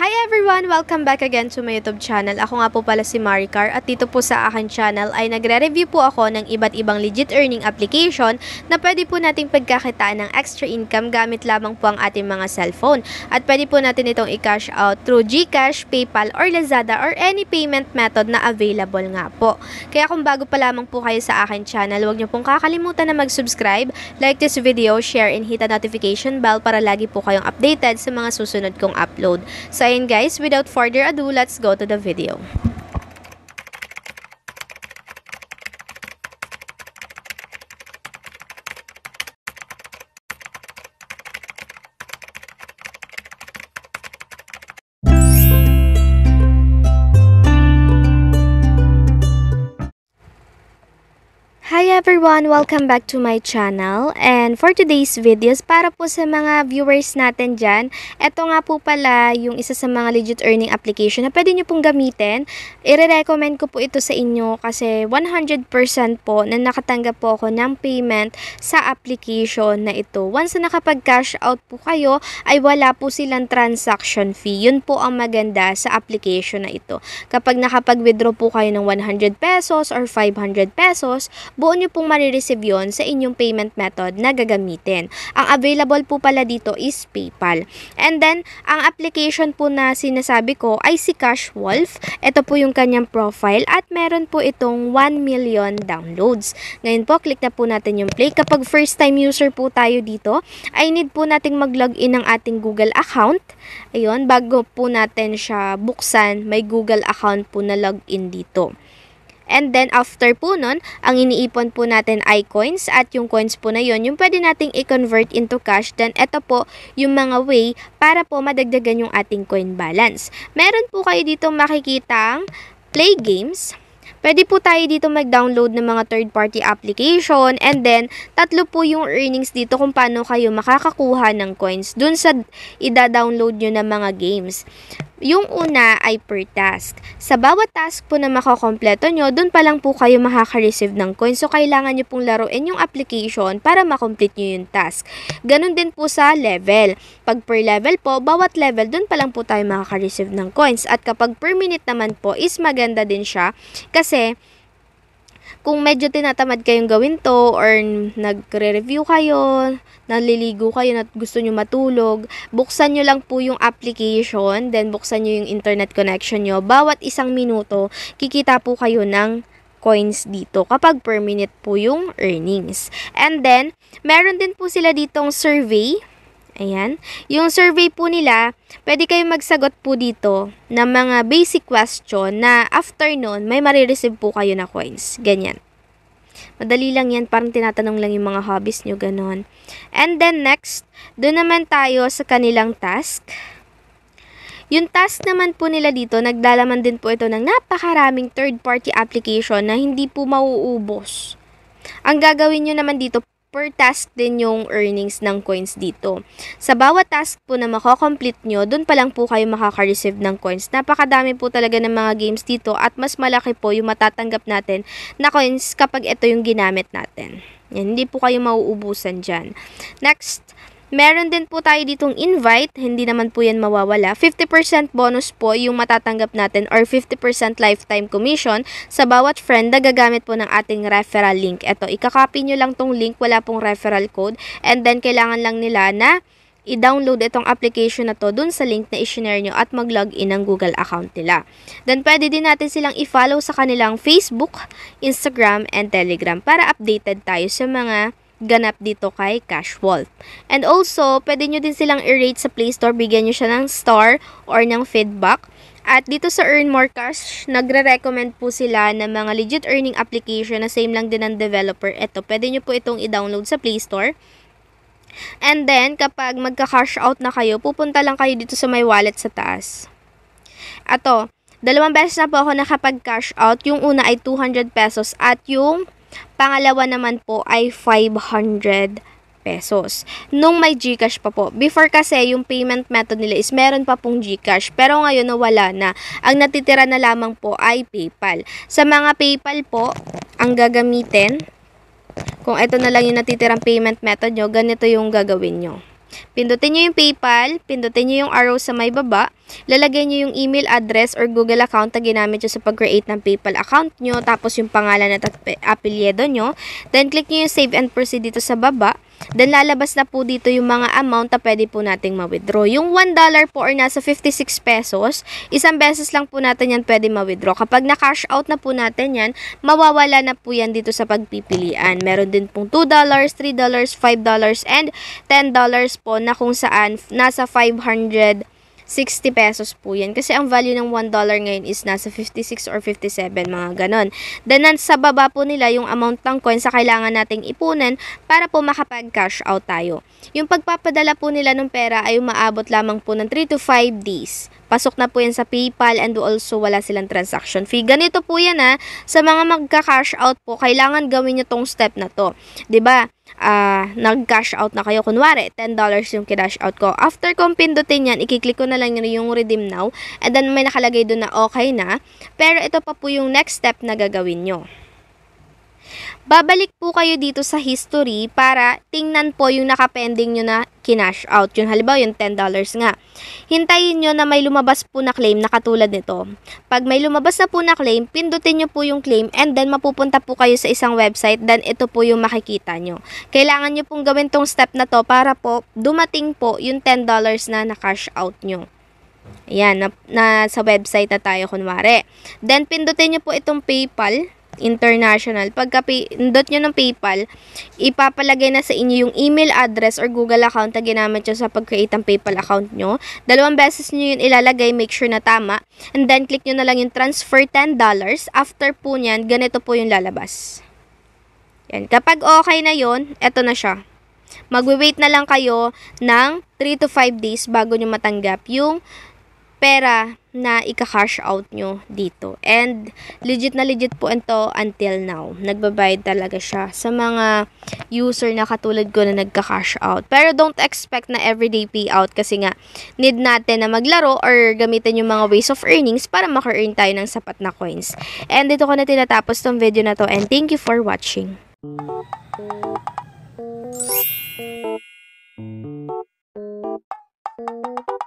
Hi everyone! Welcome back again to my YouTube channel. Ako nga po pala si Maricar at dito po sa akin channel ay nagre-review po ako ng iba't ibang legit earning application na pwede po nating pagkakitaan ng extra income gamit lamang po ang ating mga cellphone. At pwede po natin itong i-cash out through GCash, PayPal, or Lazada or any payment method na available nga po. Kaya kung bago pa lamang po kayo sa akin channel, huwag niyo pong kakalimutan na mag-subscribe, like this video, share, and hit the notification bell para lagi po kayong updated sa mga susunod kong upload. So So guys, without further ado, let's go to the video. everyone! Welcome back to my channel. And for today's videos, para po sa mga viewers natin dyan, eto nga po pala yung isa sa mga legit earning application na pwede nyo pong gamitin. I-recommend ko po ito sa inyo kasi 100% po na nakatanggap po ako ng payment sa application na ito. Once na nakapag-cash out po kayo, ay wala po silang transaction fee. Yun po ang maganda sa application na ito. Kapag nakapag-withdraw po kayo ng 100 pesos or 500 pesos, buo nyo nyo pong marireceive yon sa inyong payment method na gagamitin. Ang available po pala dito is PayPal. And then, ang application po na sinasabi ko ay si Cash Wolf. Ito po yung kanyang profile at meron po itong 1 million downloads. Ngayon po, click na po natin yung play. Kapag first time user po tayo dito, ay need po nating mag-login ng ating Google account. Ayun, bago po natin siya buksan, may Google account po na login dito. And then after po nun, ang iniipon po natin ay coins at yung coins po na yon yung pwede nating i-convert into cash. Then ito po yung mga way para po madagdagan yung ating coin balance. Meron po kayo dito makikitang play games. Pwede po tayo dito mag-download ng mga third-party application and then tatlo po yung earnings dito kung paano kayo makakakuha ng coins dun sa ida-download nyo ng mga games. Yung una ay per task. Sa bawat task po na makokompleto nyo, doon pa lang po kayo makaka-receive ng coins. So, kailangan nyo pong laruin yung application para makomplete nyo yung task. Ganun din po sa level. Pag per level po, bawat level, doon pa lang po tayo makaka-receive ng coins. At kapag per minute naman po, is maganda din siya kasi kung medyo tinatamad kayong gawin to or nagre-review kayo, naliligo kayo at gusto nyo matulog, buksan nyo lang po yung application, then buksan nyo yung internet connection nyo. Bawat isang minuto, kikita po kayo ng coins dito kapag per minute po yung earnings. And then, meron din po sila ditong survey Ayan. Yung survey po nila, pwede kayong magsagot po dito ng mga basic question na after nun, may marireceive po kayo na coins. Ganyan. Madali lang yan, parang tinatanong lang yung mga hobbies nyo, ganon. And then next, doon naman tayo sa kanilang task. Yung task naman po nila dito, nagdalaman din po ito ng napakaraming third-party application na hindi po mauubos. Ang gagawin nyo naman dito, per task din yung earnings ng coins dito. Sa bawat task po na makokomplete nyo, dun pa lang po kayo makaka-receive ng coins. Napakadami po talaga ng mga games dito at mas malaki po yung matatanggap natin na coins kapag ito yung ginamit natin. Yan, hindi po kayo mauubusan dyan. Next, Meron din po tayo ditong invite, hindi naman po yan mawawala. 50% bonus po yung matatanggap natin or 50% lifetime commission sa bawat friend na gagamit po ng ating referral link. Ito, ikakopy nyo lang tong link, wala pong referral code and then kailangan lang nila na i-download itong application na to dun sa link na i-share nyo at mag-log in ng Google account nila. Then, pwede din natin silang i-follow sa kanilang Facebook, Instagram, and Telegram para updated tayo sa mga ganap dito kay Cash Wolf. And also, pwede nyo din silang i-rate sa Play Store. Bigyan nyo siya ng star or ng feedback. At dito sa Earn More Cash, nagre-recommend po sila ng mga legit earning application na same lang din ng developer. Ito, pwede nyo po itong i-download sa Play Store. And then, kapag magka-cash out na kayo, pupunta lang kayo dito sa my wallet sa taas. Ato, dalawang beses na po ako nakapag-cash out. Yung una ay 200 pesos at yung Pangalawa naman po ay 500 pesos. Nung may GCash pa po. Before kasi, yung payment method nila is meron pa pong GCash. Pero ngayon, nawala na. Ang natitira na lamang po ay PayPal. Sa mga PayPal po, ang gagamitin, kung ito na lang yung natitirang payment method nyo, ganito yung gagawin nyo. Pindutin nyo yung PayPal, pindutin nyo yung arrow sa may baba, lalagay nyo yung email address or Google account na ginamit nyo sa pag-create ng PayPal account nyo, tapos yung pangalan at apelyedo nyo. Then, click nyo yung save and proceed dito sa baba. Then lalabas na po dito yung mga amount na pwede po nating ma-withdraw. Yung $1 po or nasa 56 pesos, isang beses lang po natin yan pwede ma-withdraw. Kapag na-cash out na po natin yan, mawawala na po yan dito sa pagpipilian. Meron din pong $2, $3, $5, and $10 po na kung saan nasa 500 60 pesos po yan. Kasi ang value ng 1 dollar ngayon is nasa 56 or 57, mga ganon. Then, sa baba po nila yung amount ng coins sa kailangan nating ipunan para po makapag-cash out tayo. Yung pagpapadala po nila ng pera ay umaabot lamang po ng 3 to 5 days Pasok na po yan sa PayPal and also wala silang transaction fee. Ganito po yan ha. Ah. Sa mga magka-cash out po, kailangan gawin nyo tong step na to. ba? Diba? Uh, nag-cash out na kayo. Kunwari, $10 yung cash out ko. After kong pindutin yan, ikiklik ko na lang yung redeem now. And then may nakalagay doon na okay na. Pero ito pa po yung next step na gagawin nyo. Babalik po kayo dito sa history para tingnan po yung nakapending nyo na kinash out. Yung halimbawa yung $10 nga. Hintayin nyo na may lumabas po na claim na katulad nito. Pag may lumabas na po na claim, pindutin nyo po yung claim and then mapupunta po kayo sa isang website then ito po yung makikita nyo. Kailangan nyo pong gawin tong step na to para po dumating po yung $10 na na-cash out nyo. Ayan, na, na, sa website na tayo kunwari. Then, pindutin nyo po itong PayPal International. Pagka pindot nyo ng PayPal, ipapalagay na sa inyo yung email address or Google account na ginamit nyo sa pag-create ng PayPal account nyo. Dalawang beses nyo yun ilalagay, make sure na tama. And then, click nyo na lang yung transfer $10. After po nyan, ganito po yung lalabas. Yan. Kapag okay na yon, eto na siya. Magwi-wait na lang kayo ng 3 to 5 days bago nyo matanggap yung pera na ika-cash out nyo dito. And legit na legit po ito until now. Nagbabayad talaga siya sa mga user na katulad ko na nagka-cash out. Pero don't expect na everyday payout kasi nga need natin na maglaro or gamitin yung mga ways of earnings para maka-earn tayo ng sapat na coins. And dito ko na tinatapos tong video na to and thank you for watching. Thank you.